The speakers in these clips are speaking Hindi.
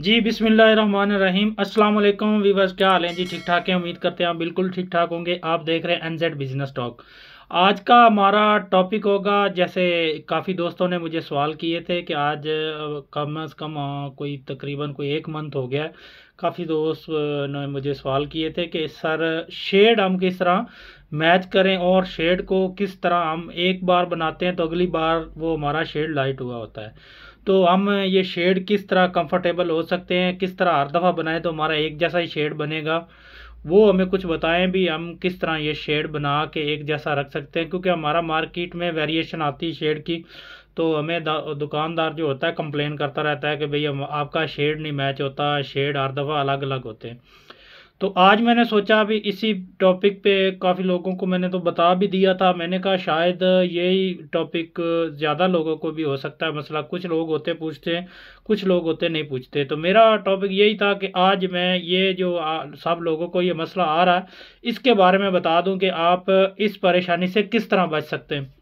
जी अस्सलाम वालेकुम वीवर्स क्या हाल है जी ठीक ठाक है उम्मीद करते हैं बिल्कुल ठीक ठाक होंगे आप देख रहे हैं एनजेड बिजनेस टॉक आज का हमारा टॉपिक होगा जैसे काफ़ी दोस्तों ने मुझे सवाल किए थे कि आज कम से कम कोई तकरीबन कोई एक मंथ हो गया काफ़ी दोस्त ने मुझे सवाल किए थे कि सर शेड हम किस तरह मैच करें और शेड को किस तरह हम एक बार बनाते हैं तो अगली बार वो हमारा शेड लाइट हुआ होता है तो हम ये शेड किस तरह कंफर्टेबल हो सकते हैं किस तरह हर दफ़ा बनाएं तो हमारा एक जैसा ही शेड बनेगा वो हमें कुछ बताएं भी हम किस तरह ये शेड बना के एक जैसा रख सकते हैं क्योंकि हमारा मार्केट में वेरिएशन आती है शेड की तो हमें दुकानदार जो होता है कंप्लेन करता रहता है कि भाई आपका शेड नहीं मैच होता शेड हर दफ़ा अलग अलग होते हैं तो आज मैंने सोचा अभी इसी टॉपिक पे काफ़ी लोगों को मैंने तो बता भी दिया था मैंने कहा शायद यही टॉपिक ज़्यादा लोगों को भी हो सकता है मसला कुछ लोग होते पूछते हैं कुछ लोग होते नहीं पूछते तो मेरा टॉपिक यही था कि आज मैं ये जो आ, सब लोगों को ये मसला आ रहा है इसके बारे में बता दूँ कि आप इस परेशानी से किस तरह बच सकते हैं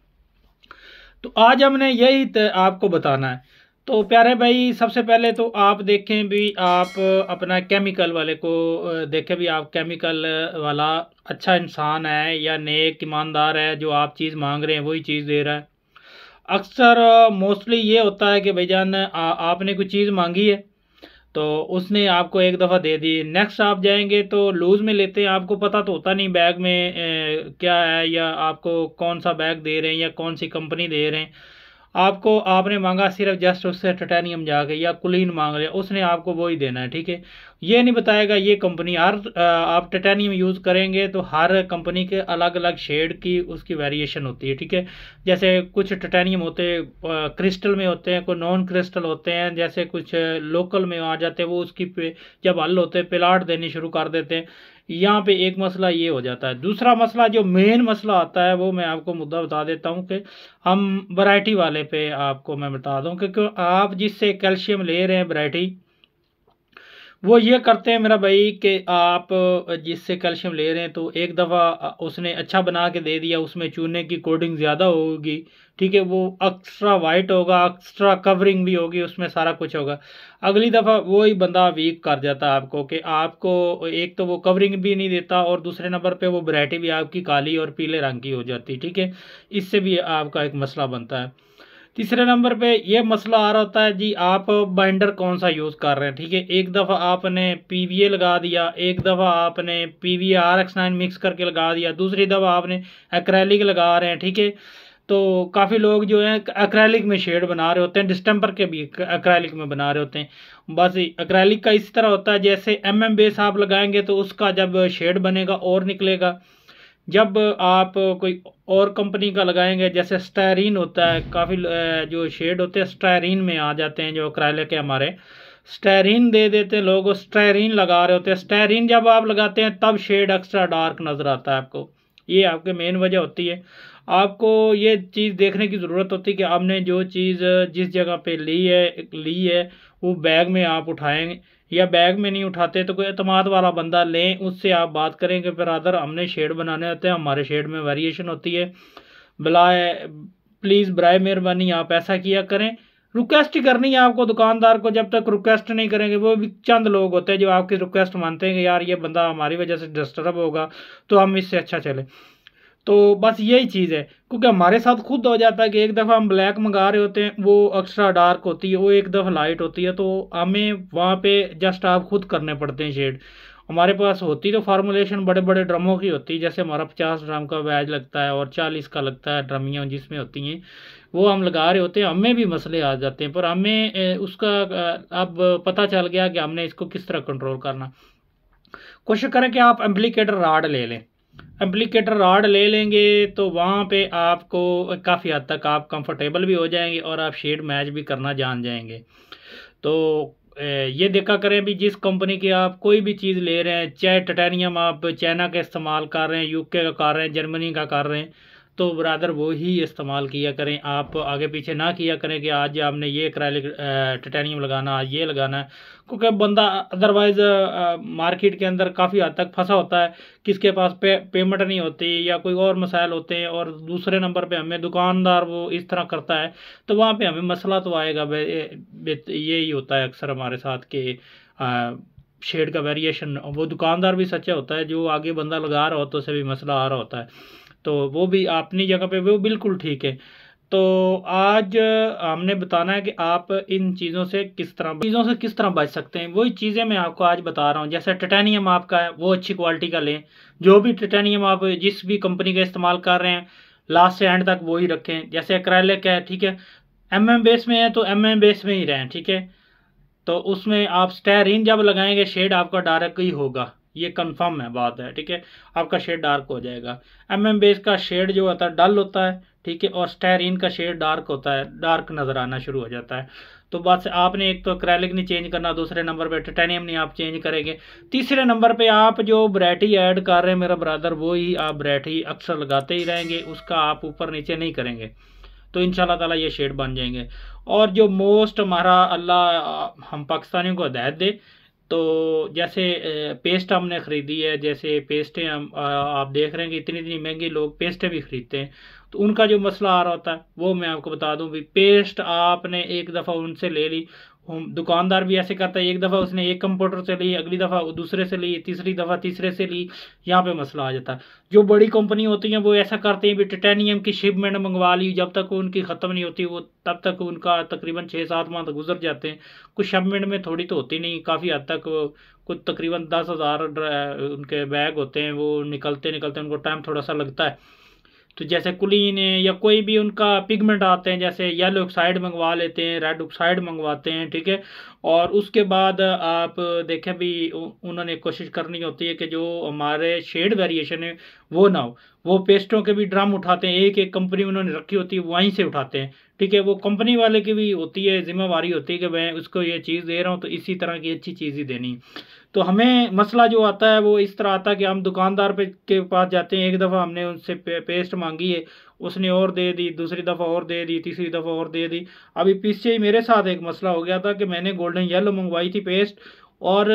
तो आज हमने यही आपको बताना है तो प्यारे भाई सबसे पहले तो आप देखें भी आप अपना केमिकल वाले को देखें भी आप केमिकल वाला अच्छा इंसान है या नेक ईमानदार है जो आप चीज़ मांग रहे हैं वही चीज़ दे रहा है अक्सर मोस्टली ये होता है कि भाई जान आपने कोई चीज़ मांगी है तो उसने आपको एक दफ़ा दे दी नेक्स्ट आप जाएंगे तो लूज़ में लेते हैं आपको पता तो होता नहीं बैग में ए, क्या है या आपको कौन सा बैग दे रहे हैं या कौन सी कंपनी दे रहे हैं आपको आपने मांगा सिर्फ जस्ट उससे टटेनियम जाके या कुलीन मांग लिया उसने आपको वही देना है ठीक है ये नहीं बताएगा ये कंपनी हर आप टटेनियम यूज़ करेंगे तो हर कंपनी के अलग अलग शेड की उसकी वेरिएशन होती है ठीक है जैसे कुछ टटेनियम होते क्रिस्टल में होते हैं कोई नॉन क्रिस्टल होते हैं जैसे कुछ लोकल में आ जाते हैं वो उसकी जब हल होते हैं पिलाट देने शुरू कर देते हैं यहाँ पे एक मसला ये हो जाता है दूसरा मसला जो मेन मसला आता है वो मैं आपको मुद्दा बता देता हूँ कि हम वैरायटी वाले पे आपको मैं बता दूँ क्योंकि आप जिससे कैल्शियम ले रहे हैं वैरायटी वो ये करते हैं मेरा भाई कि आप जिससे कैल्शियम ले रहे हैं तो एक दफ़ा उसने अच्छा बना के दे दिया उसमें चूने की कोडिंग ज़्यादा होगी ठीक है वो एक्स्ट्रा वाइट होगा एक्स्ट्रा कवरिंग भी होगी उसमें सारा कुछ होगा अगली दफ़ा वही बंदा वीक कर जाता है आपको कि आपको एक तो वो कवरिंग भी नहीं देता और दूसरे नंबर पर वो वरायटी भी आपकी काली और पीले रंग की हो जाती ठीक है इससे भी आपका एक मसला बनता है तीसरे नंबर पे ये मसला आ रहा होता है जी आप बाइंडर कौन सा यूज़ कर रहे हैं ठीक है एक दफ़ा आपने पी वी ए लगा दिया एक दफ़ा आपने P V R X nine mix करके लगा दिया दूसरी दफ़ा आपने एक्रैलिक लगा रहे हैं ठीक है तो काफ़ी लोग जो हैं अक्रैलिक में शेड बना रहे होते हैं डिस्टेंपर के भी अक्रैलिक में बना रहे होते हैं बस अक्रैलिक का इस तरह होता है जैसे एम एम बेस आप लगाएंगे तो उसका जब शेड बनेगा और निकलेगा जब आप कोई और कंपनी का लगाएंगे जैसे स्टायरीन होता है काफ़ी जो शेड होते हैं स्टायरीन में आ जाते हैं जो अक्राइलिक के हमारे स्टैरिन दे देते हैं लोग स्टायरीन लगा रहे होते हैं स्टायरीन जब आप लगाते हैं तब शेड एक्स्ट्रा डार्क नज़र आता है आपको ये आपके मेन वजह होती है आपको ये चीज़ देखने की ज़रूरत होती है कि आपने जो चीज़ जिस जगह पे ली है ली है वो बैग में आप उठाएँगे या बैग में नहीं उठाते तो कोई अतमाद वाला बंदा लें उससे आप बात करें कि ब्रादर हमने शेड बनाने होते हैं हमारे शेड में वेरिएशन होती है बलाए प्लीज़ बर मेहरबानी आप ऐसा किया करें रिक्वेस्ट करनी है आपको दुकानदार को जब तक रिक्वेस्ट नहीं करेंगे वो भी चंद लोग होते हैं जो आपकी रिक्वेस्ट मानते हैं कि यार ये बंदा हमारी वजह से डिस्टर्ब होगा तो हम इससे अच्छा चले तो बस यही चीज़ है क्योंकि हमारे साथ खुद हो जाता है कि एक दफ़ा हम ब्लैक मंगा रहे होते हैं वो एक्स्ट्रा डार्क होती है वो एक दफ़ा लाइट होती है तो हमें वहाँ पे जस्ट आप खुद करने पड़ते हैं शेड हमारे पास होती तो फार्मूलेशन बड़े बड़े ड्रमों की होती है जैसे हमारा पचास ड्रम का वैज लगता है और चालीस का लगता है ड्रमियाँ जिसमें होती हैं वो हम लगा रहे होते हैं हमें भी मसले आ जाते हैं पर हमें उसका अब पता चल गया कि हमने इसको किस तरह कंट्रोल करना कोशिश करें कि आप एम्प्लीकेटर राड ले लें एप्लीकेटर रॉड ले लेंगे तो वहाँ पे आपको काफ़ी हद तक आप कंफर्टेबल भी हो जाएंगे और आप शेड मैच भी करना जान जाएंगे तो ये देखा करें भी जिस कंपनी की आप कोई भी चीज़ ले रहे हैं चाहे टटानियम आप चाइना का इस्तेमाल कर रहे हैं यूके का कर रहे हैं जर्मनी का कर रहे हैं तो बरदर वो ही इस्तेमाल किया करें आप आगे पीछे ना किया करें कि आज आपने ये क्रैलिक टटेनियम लगाना आज ये लगाना है क्योंकि बंदा अदरवाइज़ मार्केट के अंदर काफ़ी हद तक फंसा होता है किसके पास पे पेमेंट नहीं होती या कोई और मसाइल होते हैं और दूसरे नंबर पर हमें दुकानदार वो इस तरह करता है तो वहाँ पर हमें मसला तो आएगा ये ही होता है अक्सर हमारे साथ कि शेड का वेरिएशन वो दुकानदार भी सच्चा होता है जो आगे बंदा लगा रहा होता है उसे भी मसला आ रहा होता है तो वो भी अपनी जगह पे वो बिल्कुल ठीक है तो आज हमने बताना है कि आप इन चीज़ों से किस तरह चीज़ों से किस तरह बच सकते हैं वही चीज़ें मैं आपको आज बता रहा हूँ जैसे टाटानियम आपका है वो अच्छी क्वालिटी का लें जो भी टटानियम आप जिस भी कंपनी का इस्तेमाल कर रहे हैं लास्ट से एंड तक वही रखें जैसे अक्रैलिक है ठीक है एम एम बेस में है तो एम एम बेस में ही रहें ठीक है तो उसमें आप स्टेरिन जब लगाएंगे शेड आपका डार्क ही होगा ये कंफर्म है बात है ठीक है आपका शेड डार्क हो जाएगा एम एम बेस का शेड जो होता है डल होता है ठीक है और स्टेरिन का शेड डार्क होता है डार्क नज़र आना शुरू हो जाता है तो बस आपने एक तो क्रैलिक नहीं चेंज करना दूसरे नंबर पे टिटेनियम नहीं आप चेंज करेंगे तीसरे नंबर पे आप जो ब्रैटी ऐड कर रहे हैं मेरा ब्रदर वो ही आप ब्रैटी अक्सर लगाते ही रहेंगे उसका आप ऊपर नीचे नहीं करेंगे तो इन ताला ये शेड बन जाएंगे और जो मोस्ट हमारा अल्लाह हम पाकिस्तानियों को हदायत दे तो जैसे पेस्ट हमने ख़रीदी है जैसे पेस्टें हम आप देख रहे हैं कि इतनी इतनी महंगी लोग पेस्टें भी ख़रीदते हैं तो उनका जो मसला आ रहा होता है वो मैं आपको बता दूं भी पेस्ट आपने एक दफ़ा उनसे ले ली दुकानदार भी ऐसे करता है एक दफ़ा उसने एक कंप्यूटर से ली अगली दफ़ा दूसरे से ली तीसरी दफ़ा तीसरे से ली यहाँ पे मसला आ जाता है जो बड़ी कंपनी होती हैं वो ऐसा करते हैं भी टिटेनियम की शिपमेंट मंगवा ली जब तक उनकी ख़त्म नहीं होती वो तब तक उनका तकरीबन छः सात माह तक गुजर जाते हैं कुछ शिपमेंट में थोड़ी तो होती नहीं काफ़ी हद तक कुछ तकरीबन दस हज़ार उनके बैग होते हैं वो निकलते निकलते उनको टाइम थोड़ा सा लगता है तो जैसे कुलीन या कोई भी उनका पिगमेंट आते हैं जैसे येलो ऑक्साइड मंगवा लेते हैं रेड ऑक्साइड मंगवाते हैं ठीक है और उसके बाद आप देखें भी उन्होंने कोशिश करनी होती है कि जो हमारे शेड वेरिएशन है वो ना हो वो पेस्टों के भी ड्रम उठाते हैं एक एक कंपनी उन्होंने रखी होती है वहीं से उठाते हैं ठीक है वो कंपनी वाले की भी होती है जिम्मेवारी होती है कि मैं उसको ये चीज़ दे रहा हूँ तो इसी तरह की अच्छी चीज़ ही देनी तो हमें मसला जो आता है वो इस तरह आता है कि हम दुकानदार पे के पास जाते हैं एक दफ़ा हमने उनसे पे, पेस्ट मांगी है उसने और दे दी दूसरी दफ़ा और दे दी तीसरी दफ़ा और दे दी अभी पीछे ही मेरे साथ एक मसला हो गया था कि मैंने गोल्डन येलो मंगवाई थी पेस्ट और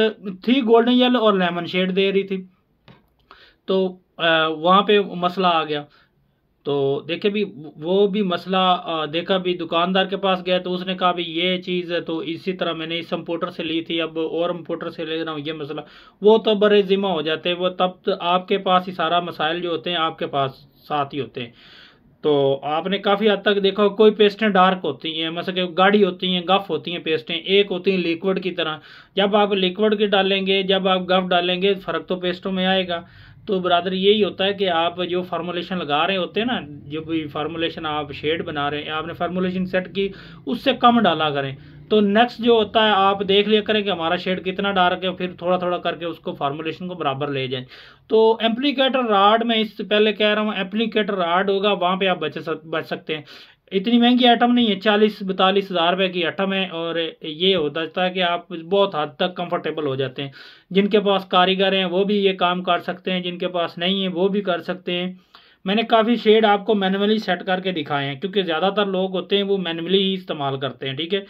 थी गोल्डन येलो और लेमन शेड दे रही थी तो वहाँ पे मसला आ गया तो देखे भी वो भी मसला देखा भी दुकानदार के पास गया तो उसने कहा भी ये चीज़ है तो इसी तरह मैंने इस इम्पोर्टर से ली थी अब और इम्पोर्टर से ले रहा हूँ ये मसला वो तो बड़े ज़िम्मा हो जाते हैं वो तब तो आपके पास ही सारा मसाइल जो होते हैं आपके पास साथ ही होते हैं तो आपने काफ़ी हद तक देखा कोई पेस्टें डार्क होती हैं मतलब गाढ़ी होती हैं गफ होती हैं पेस्टें एक होती हैं लिक्विड की तरह जब आप लिक्विड की डालेंगे जब आप गफ डालेंगे फ़र्क तो पेस्टों में आएगा तो बरदर यही होता है कि आप जो फार्मोलेशन लगा रहे होते हैं ना जो भी फार्मोलेशन आप शेड बना रहे हैं आपने फार्मोलेशन सेट की उससे कम डाला करें तो नेक्स्ट जो होता है आप देख लिया करें कि हमारा शेड कितना डार्क है फिर थोड़ा थोड़ा करके उसको फार्मूलेशन को बराबर ले जाएं तो एम्प्लीकेटर राड में इससे पहले कह रहा हूँ एम्प्लीकेटर राड होगा वहाँ पे आप बच सक, बच सकते हैं इतनी महंगी आइटम नहीं है चालीस बतालीस हज़ार रुपये की आइटम है और ये होता था कि आप बहुत हद तक कंफर्टेबल हो जाते हैं जिनके पास कारीगर हैं वो भी ये काम कर सकते हैं जिनके पास नहीं है वो भी कर सकते हैं मैंने काफ़ी शेड आपको मैनुअली सेट करके दिखाए हैं क्योंकि ज़्यादातर लोग होते हैं वो मैनुअली ही इस्तेमाल करते हैं ठीक है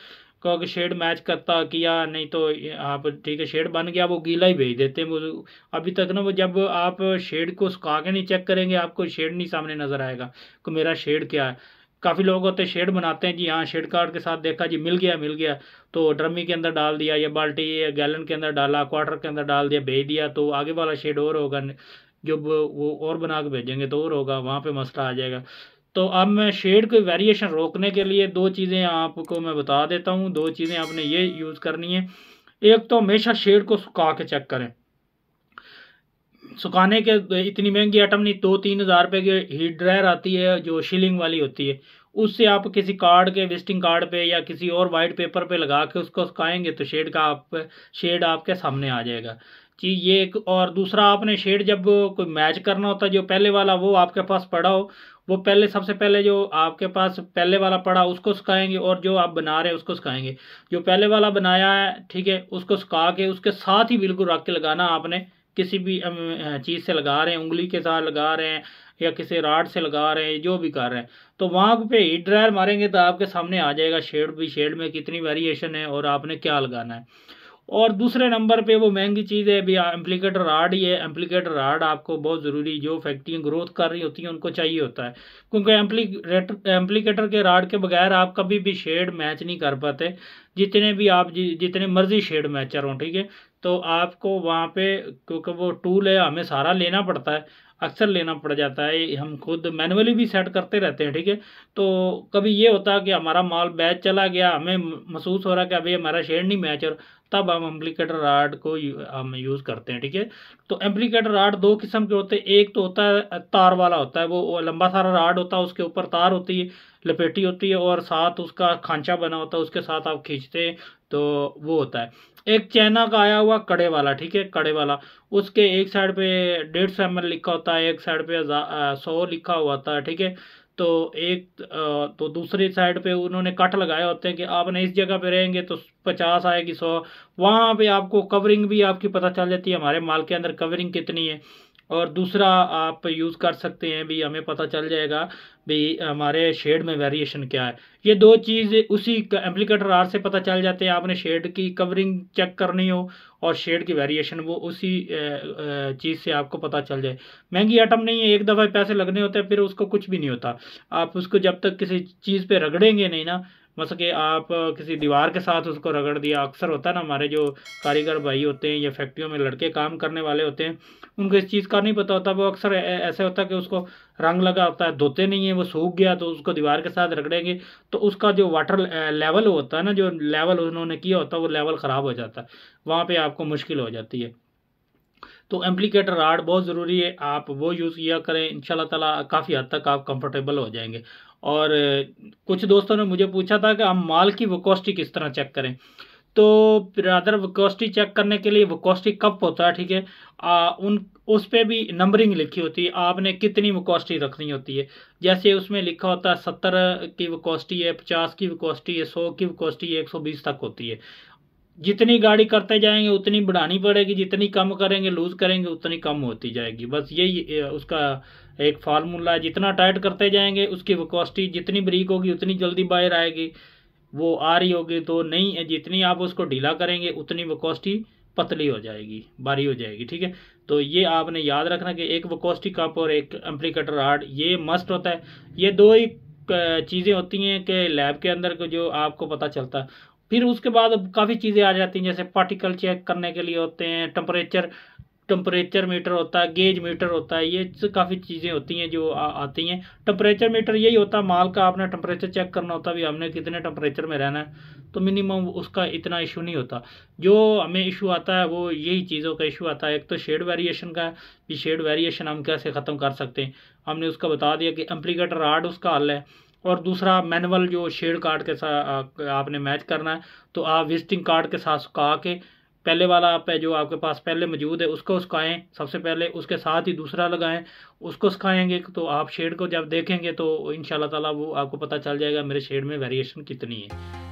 अगर शेड मैच करता किया नहीं तो आप ठीक है शेड बन गया वो गीला ही भेज देते हैं वो अभी तक ना वो जब आप शेड को सुखा के नहीं चेक करेंगे आपको शेड नहीं सामने नज़र आएगा कि मेरा शेड क्या है काफ़ी लोग होते हैं शेड बनाते हैं जी हाँ शेड कार्ड के साथ देखा जी मिल गया मिल गया तो ड्रमी के अंदर डाल दिया या बाल्टी या गैलन के अंदर डाला क्वार्टर के अंदर डाल दिया भेज दिया तो आगे वाला शेड और होगा जब वो और बना के भेजेंगे तो और होगा वहाँ पे मसला आ जाएगा तो अब मैं शेड को वेरिएशन रोकने के लिए दो चीज़ें आपको मैं बता देता हूँ दो चीज़ें आपने ये यूज़ करनी है एक तो हमेशा शेड को सुखा के चेक करें सुखाने के इतनी महंगी आइटम नहीं दो तीन हज़ार रुपये की हीट ड्रायर आती है जो शिलिंग वाली होती है उससे आप किसी कार्ड के विजिटिंग कार्ड पे या किसी और वाइट पेपर पे लगा के उसको सुखाएंगे तो शेड का आप शेड आपके सामने आ जाएगा चीज़ ये एक और दूसरा आपने शेड जब कोई मैच करना होता है जो पहले वाला वो आपके पास पड़ा हो वो पहले सबसे पहले जो आपके पास पहले वाला पड़ा उसको सुखाएंगे और जो आप बना रहे हैं उसको सिखाएंगे जो पहले वाला बनाया है ठीक है उसको सुखा के उसके साथ ही बिल्कुल रख के लगाना आपने किसी भी चीज़ से लगा रहे हैं उंगली के साथ लगा रहे हैं या किसी राड से लगा रहे हैं जो भी कर रहे हैं तो वहाँ पे हीट ड्रायर मारेंगे तो आपके सामने आ जाएगा शेड भी शेड में कितनी वेरिएशन है और आपने क्या लगाना है और दूसरे नंबर पे वो महंगी चीज़ है अभी एम्प्लीकेटर राड ही है एम्प्लीकेटर राड आपको बहुत ज़रूरी जो फैक्ट्रियाँ ग्रोथ कर रही होती हैं उनको चाहिए होता है क्योंकि एम्प्लीटर एम्प्लीकेटर के राड के बगैर आप कभी भी शेड मैच नहीं कर पाते जितने भी आप जितने मर्जी शेड मैचर हों ठीक है तो आपको वहाँ पे क्योंकि वो टूल है हमें सारा लेना पड़ता है अक्सर लेना पड़ जाता है हम खुद मैनुअली भी सेट करते रहते हैं ठीक है तो कभी ये होता है कि हमारा माल बैच चला गया हमें महसूस हो रहा है कि अभी हमारा शेड नहीं मैच और तब हम एम्प्लीकेटर राड को हम यूज़ करते हैं ठीक है तो एम्प्लीकेटर राड दो किस्म के होते हैं एक तो होता है तार वाला होता है वो लंबा सारा राड होता है उसके ऊपर तार होती है लपेटी होती है और साथ उसका खांचा बना होता है उसके साथ आप खींचते हैं तो वो होता है एक चैना का आया हुआ कड़े वाला ठीक है कड़े वाला उसके एक साइड पे डेढ़ सौ एम लिखा होता है एक साइड पे सौ लिखा हुआ था ठीक है तो एक तो दूसरी साइड पे उन्होंने कट लगाए होते हैं कि आपने इस जगह पे रहेंगे तो पचास आएगी सौ वहाँ पे आपको कवरिंग भी आपकी पता चल जाती है हमारे माल के अंदर कवरिंग कितनी है और दूसरा आप यूज़ कर सकते हैं भी हमें पता चल जाएगा भी हमारे शेड में वेरिएशन क्या है ये दो चीज़ उसी एम्प्लीकेटर आर से पता चल जाते हैं आपने शेड की कवरिंग चेक करनी हो और शेड की वेरिएशन वो उसी चीज़ से आपको पता चल जाए महंगी आइटम नहीं है एक दफ़ा पैसे लगने होते हैं फिर उसको कुछ भी नहीं होता आप उसको जब तक किसी चीज़ पर रगड़ेंगे नहीं ना मतलब कि आप किसी दीवार के साथ उसको रगड़ दिया अक्सर होता है ना हमारे जो कारीगर भाई होते हैं या फैक्ट्रियों में लड़के काम करने वाले होते हैं उनको इस चीज़ का नहीं पता होता वो अक्सर ऐसे होता है कि उसको रंग लगा होता है धोते नहीं है वो सूख गया तो उसको दीवार के साथ रगड़ेंगे तो उसका जो वाटर लेवल होता है ना जो लेवल उन्होंने किया होता है वो लेवल ख़राब हो जाता है वहाँ पर आपको मुश्किल हो जाती है तो एम्प्लीकेटर आर्ट बहुत ज़रूरी है आप वो यूज़ किया करें इन ताला काफ़ी हद तक आप कंफर्टेबल हो जाएंगे और कुछ दोस्तों ने मुझे पूछा था कि हम माल की वकोस्टी किस तरह चेक करें तो रादर वकोस्टी चेक करने के लिए वकोस्टी कब होता है ठीक है उन उस पर भी नंबरिंग लिखी होती है आपने कितनी वकोस्टी रखनी होती है जैसे उसमें लिखा होता है सत्तर की वकोस्टी है पचास की वकोस्टी है सौ की वकोस्टी एक सौ बीस तक होती है जितनी गाड़ी करते जाएंगे उतनी बढ़ानी पड़ेगी जितनी कम करेंगे लूज करेंगे उतनी कम होती जाएगी बस यही उसका एक फार्मूला है जितना टाइट करते जाएंगे उसकी वकॉस्टी जितनी ब्रीक होगी उतनी जल्दी बाहर आएगी वो आ रही होगी तो नहीं जितनी आप उसको ढीला करेंगे उतनी वकॉस्टी पतली हो जाएगी बारी हो जाएगी ठीक है तो ये आपने याद रखना कि एक वकोस्टी कप और एक एम्प्लीकेटर हार्ड ये मस्ट होता है ये दो ही चीज़ें होती हैं कि लैब के अंदर को जो आपको पता चलता है फिर उसके बाद काफ़ी चीज़ें आ जाती हैं जैसे पार्टिकल चेक करने के लिए होते हैं टम्परेचर टम्परेचर मीटर होता है गेज मीटर होता है ये काफ़ी चीज़ें होती हैं जो आ, आती हैं टम्परेचर मीटर यही होता है माल का आपने टम्परेचर चेक करना होता है भी हमने कितने टम्परेचर में रहना है तो मिनिमम उसका इतना इशू नहीं होता जो हमें इशू आता है वो यही चीज़ों का इशू आता है एक तो शेड वेरिएशन का है भी शेड वेरिएशन हम कैसे ख़त्म कर सकते हैं हमने उसका बता दिया कि एम्प्लीकेटर आर्ट उसका हल है और दूसरा मैनुअल जो शेड कार्ड के साथ आपने मैच करना है तो आप विजिटिंग कार्ड के साथ सुखा के पहले वाला आप जो आपके पास पहले मौजूद है उसको सुखाएँ सबसे पहले उसके साथ ही दूसरा लगाएं उसको सुखाएंगे तो आप शेड को जब देखेंगे तो इन ताला वो आपको पता चल जाएगा मेरे शेड में वेरिएशन कितनी है